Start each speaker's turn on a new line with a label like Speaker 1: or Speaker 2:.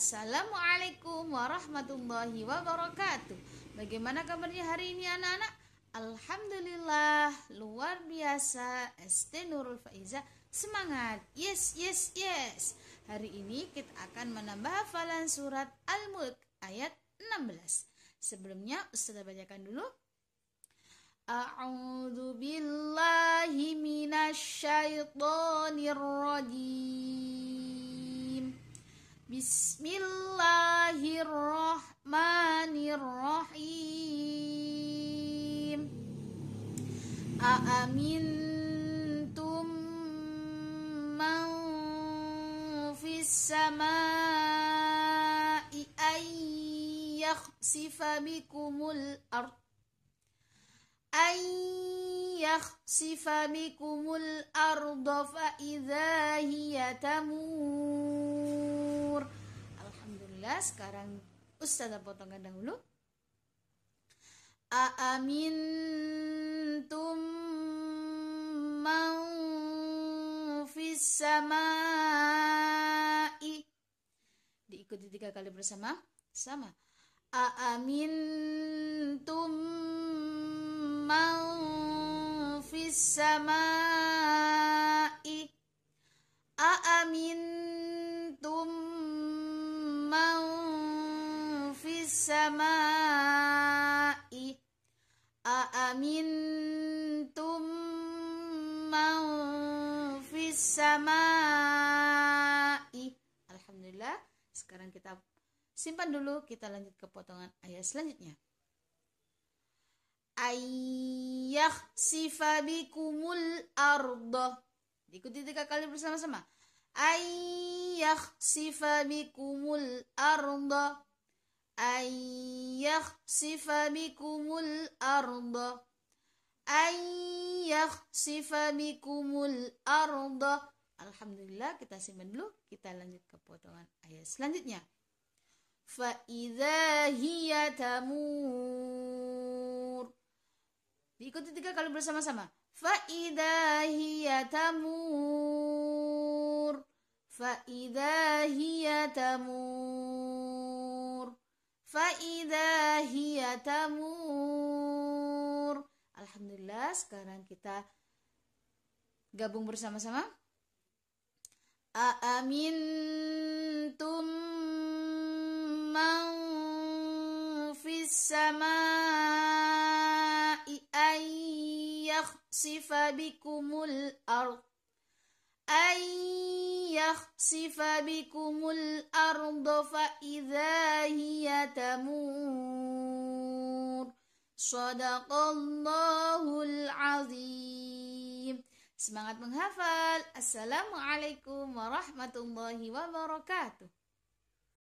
Speaker 1: Assalamualaikum warahmatullahi wabarakatuh. Bagaimana kabarnya hari ini anak-anak? Alhamdulillah, luar biasa. ST Nurul Faiza semangat. Yes, yes, yes. Hari ini kita akan menambah hafalan surat Al-Mulk ayat 16. Sebelumnya Ustazah bacakan dulu. A'udzu بسم الله الرحمن الرحيم أأمنتم من في السماء أن يخسف بكم الأرض أن يخسف بكم الأرض فإذا هي تمور Alhamdulillah sekarang Ustazah potongkan dahulu Amin tum mau fis samai diikuti tiga kali bersama sama Amin tum mau fis samai السماء أأمنتم من في السماء Alhamdulillah sekarang kita simpan dulu kita lanjut ke potongan ayat selanjutnya ayah sifabikumul ardo diikuti tiga kali bersama-sama ayah sifabikumul ardo أن يخسف بكم الأرض أن يخسف بكم الأرض Alhamdulillah kita simpan dulu kita lanjut ke potongan ayat selanjutnya فإذا هي تَمُورُ Diikuti tiga kali bersama-sama فإذا هي تَمُورُ فإذا هي تَمُورُ fa'idha hiya tamur Alhamdulillah sekarang kita gabung bersama-sama Amin tum mau fis sama'i ay yakhsifa bikumul ard ay يخسف بكم الأرض فإذا هي تمور صدق الله العظيم Semangat menghafal. Assalamualaikum warahmatullahi wabarakatuh.